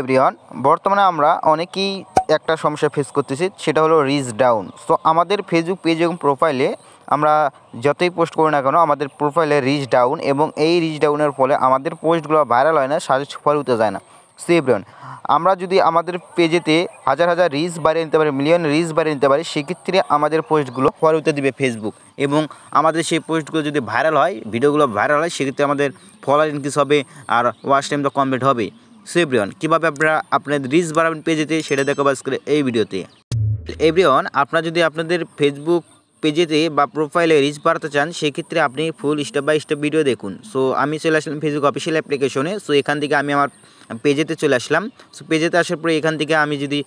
everyone বর্তমানে আমরা অনেকেই একটা সমস্যা ফেস করতেছি সেটা হলো রিচ ডাউন সো আমাদের ফেসবুক পেজ এবং প্রোফাইলে আমরা যতই পোস্ট করি না কেন আমাদের প্রোফাইলে রিচ ডাউন এবং এই রিচ ডাউনের ফলে আমাদের পোস্টগুলো ভাইরাল হয় না সাজে ফল হতে যায় না সো এভরিওয়ান আমরা যদি আমাদের পেজেতে হাজার হাজার রিচ বাড়িয়ে নিতে পারি মিলিয়ন রিচ বাড়িয়ে নিতে পারি সেক্ষেত্রে আমাদের পোস্টগুলো ফল হতে দিবে ফেসবুক এবং আমাদের সেই পোস্টগুলো যদি ভাইরাল হয় ভিডিওগুলো ভাইরাল হয় সেক্ষেত্রে আমাদের ফলোয়ার ইনক্রিজ হবে আর ওয়াচ তো কমপ্লিট হবে সেভরিয়ন কীভাবে আপনারা আপনাদের রিচ বাড়াবেন পেজেতে সেটা দেখো করে এই ভিডিওতে এভরিওয়ান আপনারা যদি আপনাদের ফেসবুক পেজেতে বা প্রোফাইলে রিচ বাড়াতে চান সেক্ষেত্রে আপনি full step by step video দেখুন সো আমি চলে আসলাম ফেসবুক অফিসিয়াল অ্যাপ্লিকেশনে সো এখান থেকে আমি আমার পেজেতে চলে আসলাম সো পেজেতে আসার পরে এখান থেকে আমি যদি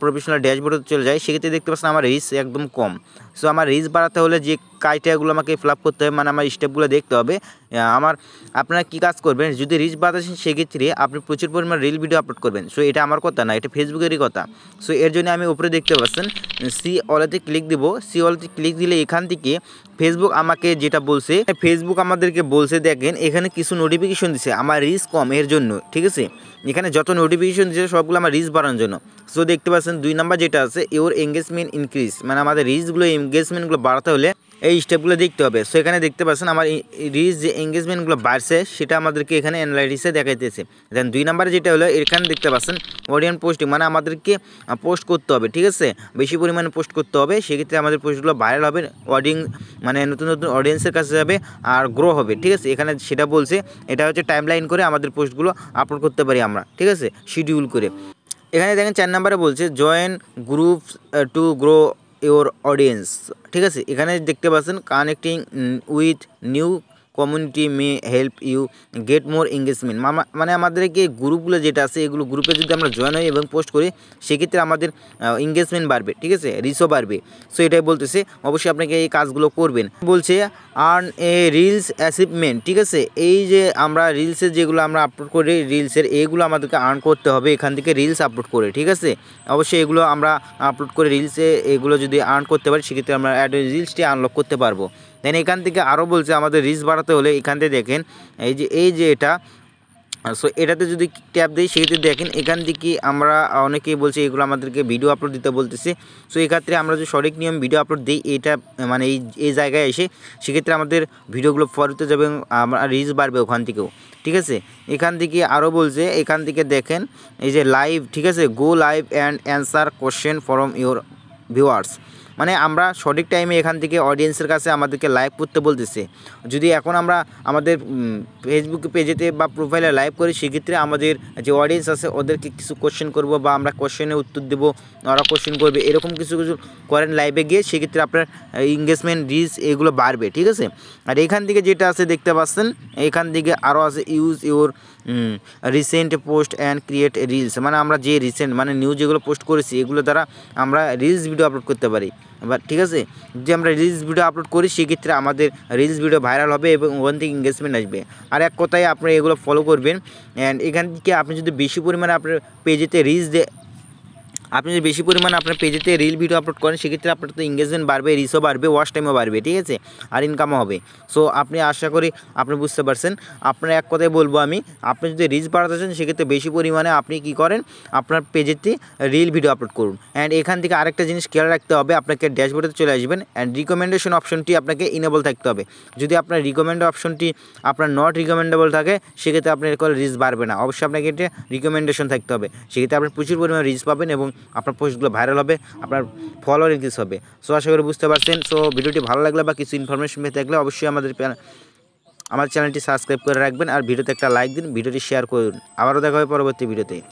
প্রফেশনাল ড্যাশবোর্ডে চলে যাই সেক্ষেত্রে দেখতে পাচ্ছেন আমার রিস্ক একদম কম সো আমার রিস্ক বাড়াতে হলে যে ক্রাইটেরিয়াগুলো আমাকে ফিল করতে হবে মানে আমার স্টেপগুলো দেখতে হবে আমার আপনারা কি কাজ করবেন যদি রিচ বাড়াতেছেন সেক্ষেত্রে আপনি প্রচুর পরিমাণ রিল ভিডিও আপলোড করবেন সো এটা আমার কথা না এটা ফেসবুকেরই কথা সো এর জন্য আমি উপরে দেখতে পাচ্ছেন সি অলাতে ক্লিক দিব সি অলাতে ক্লিক দিলে এখান থেকে ফেসবুক আমাকে যেটা বলছে ফেসবুক আমাদেরকে বলছে দেখেন এখানে কিছু নোটিফিকেশন দিছে আমার রিচ কম এর জন্য ঠিক আছে এখানে যত নোটিফিকেশন দিয়েছে সবগুলো আমার রিস্ক বাড়ানোর জন্য সো দেখতে পাচ্ছেন দুই নাম্বার যেটা আছে ইউর এঙ্গেজমেন্ট ইনক্রিজ মানে আমাদের রিচগুলো এঙ্গেজমেন্টগুলো বাড়াতে হলে এই স্টেপগুলো দেখতে হবে সো এখানে দেখতে পাচ্ছেন আমার রিচ যে এঙ্গেজমেন্টগুলো বাড়ছে সেটা আমাদেরকে এখানে অ্যানালাইটিসে দেখাইতেছে দেন দুই নাম্বারে যেটা হলো এখানে দেখতে পাচ্ছেন অডিয়ান পোস্টিং মানে আমাদেরকে পোস্ট করতে হবে ঠিক আছে বেশি পরিমাণে পোস্ট করতে হবে সেক্ষেত্রে আমাদের পোস্টগুলো ভাইরাল হবে অডিয়েন্স মানে নতুন নতুন অডিয়েন্সের কাছে যাবে আর গ্রো হবে ঠিক আছে এখানে সেটা বলছে এটা হচ্ছে টাইম লাইন করে আমাদের পোস্টগুলো আপলোড করতে পারি আমরা ঠিক আছে শিডিউল করে এখানে দেখেন চার নাম্বারে বলছে join group to grow your audience ठीक है इखने देखते connecting with new community may help you get more engagement মানে আমাদেরকে গ্রুপগুলো যেটা আছে এগুলো গ্রুপে যদি আমরা জয়েন হই এবং পোস্ট করি সেক্ষেত্রে আমাদের এঙ্গেজমেন্ট বাড়বে ঠিক আছে রিসও বাড়বে সো এটাই বলতেছে অবশ্যই আপনাকে এই কাজগুলো করবেন বলছে আর্ন এ রিলস অ্যাচিভমেন্ট ঠিক আছে এই যে আমরা রিলসের যেগুলো আমরা আপলোড করি রিলসের এইগুলো আমাদেরকে আর্ন করতে হবে এখান থেকে রিলস আপলোড করে ঠিক আছে অবশ্যই এগুলো আমরা আপলোড করে রিলসে এগুলো যদি আর্ন করতে পারি সেক্ষেত্রে আমরা অ্যাড রিলসটি আনলক করতে পারবো দেন এখান থেকে আরও বলছে আমাদের রিস্ক বাড়াতে হলে এখান থেকে দেখেন এই যে এই যে এটা সো এটাতে যদি ট্যাপ দিই সেক্ষেত্রে দেখেন এখান থেকে আমরা অনেকেই বলছি এগুলো আমাদেরকে ভিডিও আপলোড দিতে বলতেছে সো এক্ষেত্রে আমরা যদি সঠিক নিয়ম ভিডিও আপলোড দিই এটা মানে এই এই জায়গায় এসে সেক্ষেত্রে আমাদের ভিডিওগুলো ফরতে যাবে আমরা রিচ বাড়বে ওখান থেকেও ঠিক আছে এখান থেকে আরও বলছে এখান থেকে দেখেন এই যে লাইভ ঠিক আছে go live and answer question from your viewers মানে আমরা সঠিক টাইমে এখান থেকে অডিয়েন্সের কাছে আমাদেরকে লাইভ করতে বলতেছে যদি এখন আমরা আমাদের ফেসবুক পেজেতে বা প্রোফাইলে লাইভ করি সেক্ষেত্রে আমাদের যে অডিয়েন্স আছে ওদেরকে কিছু কোশ্চেন করব বা আমরা কোশ্চেনের উত্তর দেবো ওরা কোশ্চেন করবে এরকম কিছু কিছু করেন লাইভে গিয়ে সেক্ষেত্রে আপনার ইংগেজমেন্ট রিলস এগুলো বাড়বে ঠিক আছে আর এখান থেকে যেটা আছে দেখতে পাচ্ছেন এখান থেকে আরও আছে use your recent post and create reels মানে আমরা যে রিসেন্ট মানে নিউজ যেগুলো পোস্ট করেছি এগুলো দ্বারা আমরা রিলস ভিডিও আপলোড করতে পারি এবার ঠিক আছে যদি আমরা রিলস ভিডিও আপলোড করি সেক্ষেত্রে আমাদের রিলস ভিডিও ভাইরাল হবে এবং ওখান থেকে এঙ্গেজমেন্ট আসবে আর এক কথায় আপনি এগুলো ফলো করবেন অ্যান্ড এখান থেকে আপনি যদি বেশি পরিমাণে আপনার পেজেতে রিলস আপনি যদি বেশি পরিমাণ আপনার পেজেতে রিল ভিডিও আপলোড করেন সেক্ষেত্রে আপনার তো এঙ্গেজমেন্ট বাড়বে রিসও বাড়বে ওয়াশ টাইমও বাড়বে ঠিক আছে আর ইনকামও হবে সো আপনি আশা করি আপনি বুঝতে পারছেন আপনার এক কথাই বলবো আমি আপনি যদি রিচ বাড়াতে চান সেক্ষেত্রে বেশি পরিমাণে আপনি কি করেন আপনার পেজেতে রিল ভিডিও আপলোড করুন অ্যান্ড এখান থেকে আরেকটা জিনিস খেয়াল রাখতে হবে আপনাকে ড্যাশবোর্ডে চলে আসবেন অ্যান্ড রিকমেন্ডেশন অপশনটি আপনাকে ইনেবল থাকতে হবে যদি আপনার রিকমেন্ড অপশনটি আপনার নট রিকমেন্ডেবল থাকে সেক্ষেত্রে আপনার কল রিচ বাড়বে না অবশ্যই আপনাকে এটা রিকমেন্ডেশন থাকতে হবে সেক্ষেত্রে আপনি প্রচুর পরিমাণে রিচ পাবেন এবং আপনার পোস্টগুলো ভাইরাল হবে আপনার ফলোয়ার ইনক্রিজ হবে সো আশা করি বুঝতে পারছেন সো ভিডিওটি ভালো লাগলে বা কিছু ইনফরমেশন পেয়ে থাকলে অবশ্যই আমাদের আমার চ্যানেলটি সাবস্ক্রাইব করে রাখবেন আর ভিডিওতে একটা লাইক দিন ভিডিওটি শেয়ার করুন আবারও দেখা হবে পরবর্তী ভিডিওতে